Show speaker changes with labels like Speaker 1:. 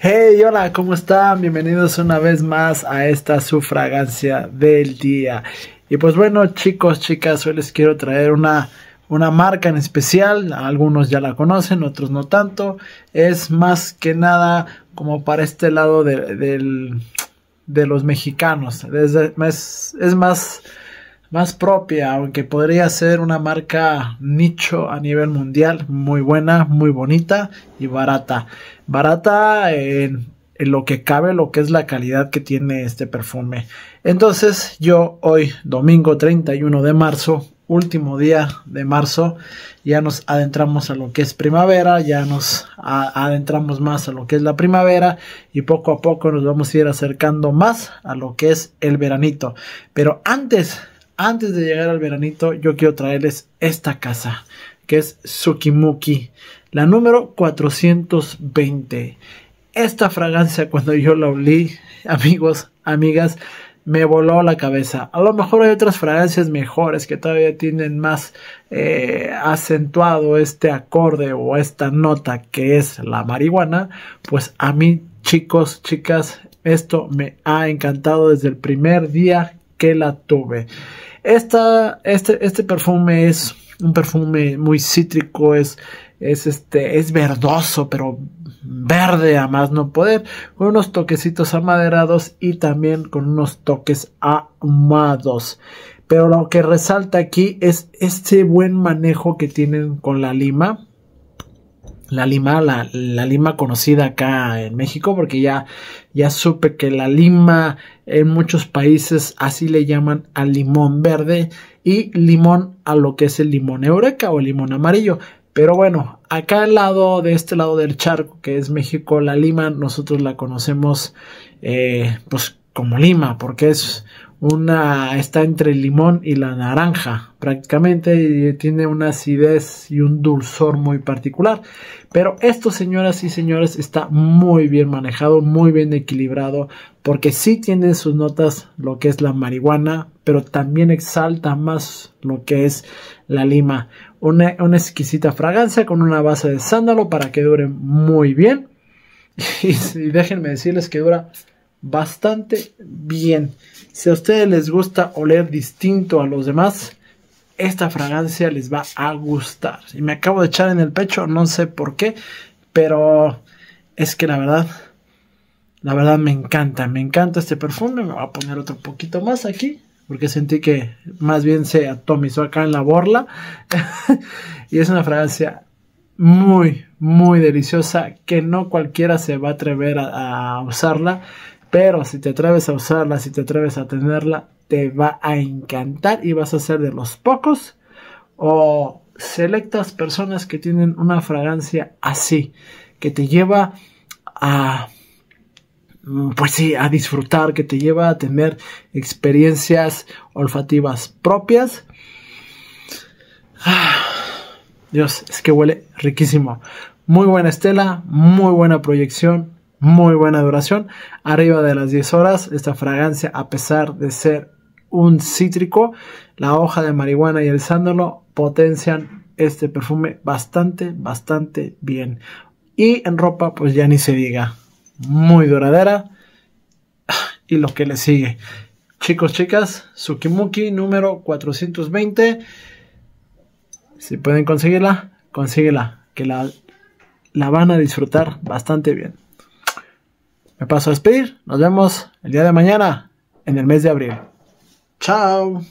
Speaker 1: Hey, hola, ¿cómo están? Bienvenidos una vez más a esta sufragancia del día. Y pues bueno, chicos, chicas, hoy les quiero traer una, una marca en especial. Algunos ya la conocen, otros no tanto. Es más que nada como para este lado de, de los mexicanos. es más más propia, aunque podría ser una marca nicho a nivel mundial, muy buena, muy bonita y barata. Barata en, lo que cabe, lo que es la calidad que tiene este perfume. Entonces yo hoy, domingo 31 de marzo, último día de marzo, ya nos adentramos a lo que es primavera, ya nos adentramos más a lo que es la primavera y poco a poco nos vamos a ir acercando más a lo que es el veranito. Pero antes antes de llegar al veranito, yo quiero traerles esta casa, que es Sukimuki, la número 420. Esta fragancia, cuando yo la olí, amigos, amigas, me voló la cabeza. A lo mejor hay otras fragancias mejores que todavía tienen más eh, acentuado este acorde o esta nota que es la marihuana. Pues a mí, chicos, chicas, esto me ha encantado desde el primer día que la tuve. Este, este, perfume es un perfume muy cítrico, es, este, es verdoso, pero verde a más no poder, con unos toquecitos amaderados y también con unos toques ahumados. Pero lo que resalta aquí es este buen manejo que tienen con la lima la lima, la, lima conocida acá en México, porque ya, ya supe que la lima en muchos países así le llaman al limón verde y limón a lo que es el limón eureka o limón amarillo. Pero bueno, acá al lado, de este lado del charco, que es México, la lima, nosotros la conocemos eh, pues como lima, porque es una está entre el limón y la naranja prácticamente y tiene una acidez y un dulzor muy particular pero esto señoras y señores está muy bien manejado muy bien equilibrado porque sí tiene sus notas lo que es la marihuana pero también exalta más lo que es la lima una, una exquisita fragancia con una base de sándalo para que dure muy bien y déjenme decirles que dura bastante bien. Si a ustedes les gusta oler distinto a los demás, esta fragancia les va a gustar. Y me acabo de echar en el pecho, no sé por qué, pero es que la verdad, la verdad me encanta, me encanta este perfume. Me voy a poner otro poquito más aquí, porque sentí que más bien se atomizó acá en la borla. y es una fragancia muy, muy deliciosa que no cualquiera se va a atrever a, a usarla pero si te atreves a usarla, si te atreves a tenerla, te va a encantar y vas a ser de los pocos o selectas personas que tienen una fragancia así, que te lleva a, mm, pues sí, a disfrutar, que te lleva a tener experiencias olfativas propias. Ah, Dios, es que huele riquísimo. Muy buena estela, muy buena proyección, muy buena duración, arriba de las 10 horas. Esta fragancia, a pesar de ser un cítrico, la hoja de marihuana y el sándalo potencian este perfume bastante, bastante bien. Y en ropa, pues ya ni se diga, muy duradera. Y lo que le sigue. Chicos, chicas, Sukimuki número 420. Si pueden conseguirla, consíguela, que la, la van a disfrutar bastante bien me paso a despedir. Nos vemos el día de mañana en el mes de abril. Chao.